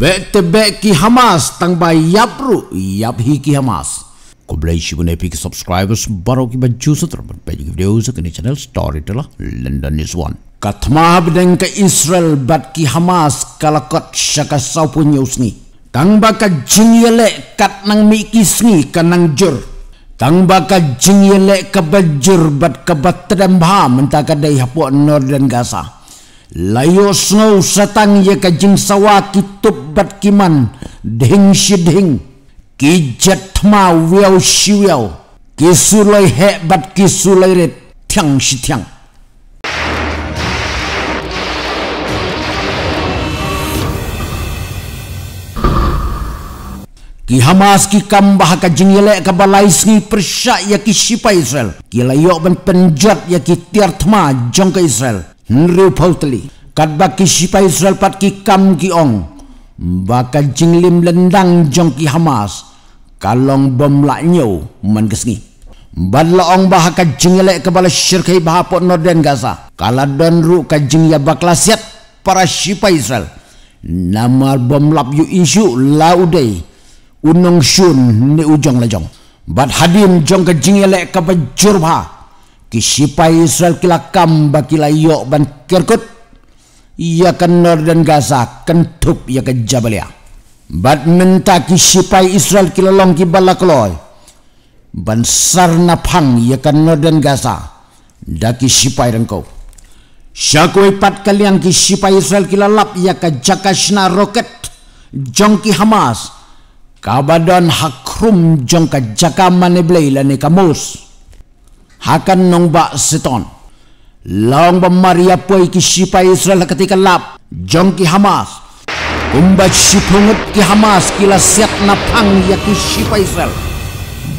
back to back ki Hamas tang ba yap ru yap hi ki Hamas ko blai shi bune pi ki subscribers baro ki baju sutra ban pe ki video sa ki channel story tala London is one kathma hab deng ka Israel bat ki Hamas kalakot shaka sau pun yo sni tang ba ka jingyele kat nang mi ki sni ka nang jur tang ba ka jingyele ka bat ka bat tembha mentaka dai hapo Nordan Gaza layos no satang ya kajing sawa kitub bat kiman dhing si dhing kijat ma wiao si wiao kisulai he bat kisulai re tiang si tiang Ki Hamas ki kambah ka jingile ka balai sni persyak ya ki sipai Israel. Ki layok ben penjat ya ki tiar tma jong ka Israel nriu poltli kat baki sipai israel pat ki kam ki ong bakan jinglim lendang jong ki hamas kalong bom la nyau man kesngi badla ong bah ka jinglek ke bala syirkai bahapo norden gaza kala don ru ka jing ya bakla siat para sipai israel nama bom lap yu isu laudei unong shun ne ujong lejong bad hadin jong ka jinglek ke bajur bah Kisipai Israel kila kamba kila yok ban kirkut. Ia kenor dan gaza kentup ia ke jabalia. Bat menta kisipai Israel kila long kibala keloy. Ban sarna pang ia kenor dan gaza. Da kisipai rengkau. Syakwe pat kalian kisipai Israel kila lap ia ke jakashna roket. Jongki Hamas. Kabadon hakrum jongka jakamane blei lane kamus. Kabadon hakrum jongka jakamane blei lane kamus hakan nong ba seton long ba maria poi ki sipa israel ketika lap jong ki hamas umba sipungut ki hamas kila siat na pang ya ki sipa israel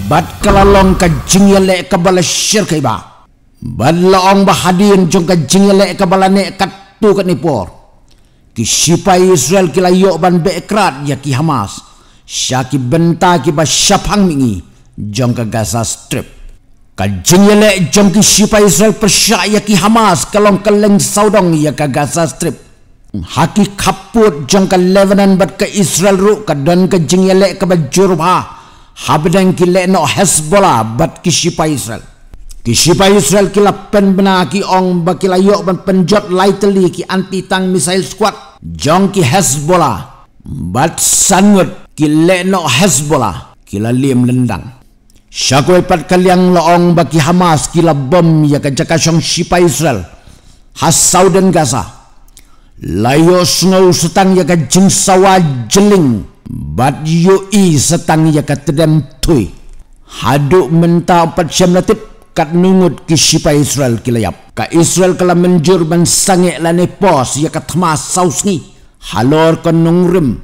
bat kala long ka jingle ka bala shir kai ba bal long ba hadin jong ka jingle ka bala ne kat tu ka nipor ki sipa israel kila yo ban bekrat ya ki hamas Syaki benta ki ba syapang mingi jong ka gasa strip Kajinyele jongki sipa Israel persya ya ki Hamas kalong keleng saudong ya Gaza Strip. Hmm, haki kaput jongka Lebanon bat ke Israel ru ka dan ka jinyele ka bat jurba. Habdan ki leno Hezbollah bat ki sipa Israel. Ki sipa Israel ki lapen bena ki ong bakila yok ban penjot lightly ki anti tang misail squad. Jongki Hezbollah bat sanggut ki no Hezbollah. Kila lim lendang. Syakul pat kaliang loong baki Hamas kila bom ya kajaka syong sipa Israel Hasau dan Gaza Layo sungau setang ya kajeng sawa jeling Bat yu i setang ya katedem tui Haduk menta opat syam latip kat nungut ki sipa Israel kila yap Ka Israel kala menjur man sangik lani pos ya katema saus ni Halor kon nungrim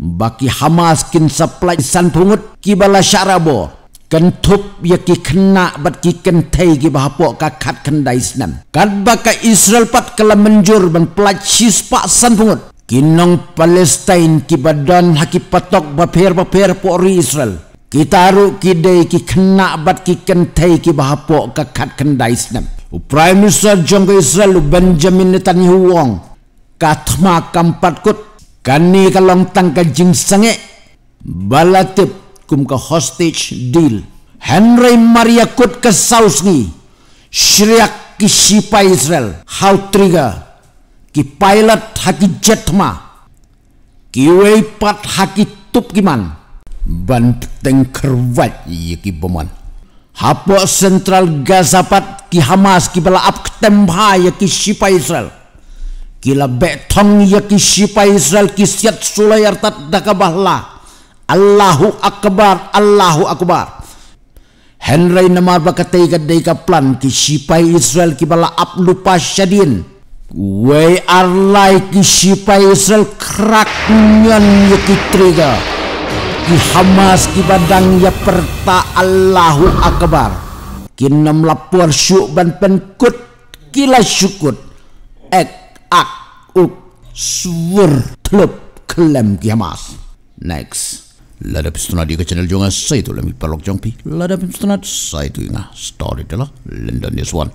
Baki Hamas kin supply san pungut kibala syarabo Hamas กันทุบยากิขณะบัดกิกันไทยกิบาปวกกะขัดขันไดสนั้นกันบักอิสราเอลปัดกลมันจุรบันปลัดชิสปะสันพงุดกินนองปาเลสไตน์กิบาดอนฮักิปะตอกบะเพรบะเพรปอรีอิสราเอลกิตารุกิเดกิขณะบัดกิกันไทยกิบาปวกกะขัดขันไดสนั้นอุปรายมิสราจงกอิสราเอลบันจามินเนตันยูวองกัตมาคัมปัดกุดกันนี่กะลองตังกะจิงสังเอบาลาติบ kum ka hostage deal. Henry Maria kut ke sausni syriak ki sipa Israel how trigger ki pilot haki jetma ki weipat haki tup kiman ban teng kerwat ki boman hapo central gaza pat ki hamas ki bala ap ketemba ya ki sipa Israel ki la betong ya ki sipa Israel ki siat sulayar tat dakabahlah Allahu Akbar, Allahu Akbar. Henry nama berkatai kadai kaplan ki sipai Israel ki bala ablu pasyadin. We are like sipai Israel kerakunyan ya ki triga. Ki Hamas ki badang ya perta Allahu Akbar. Ki nam lapor syuk ban penkut kila syukut. Ek ak uk suwur telup klem ki Hamas. Next. Lada pistonat di ke channel jongah saya tu lebih perlok jongpi. Lada pistonat saya tu ingat story telah London News One.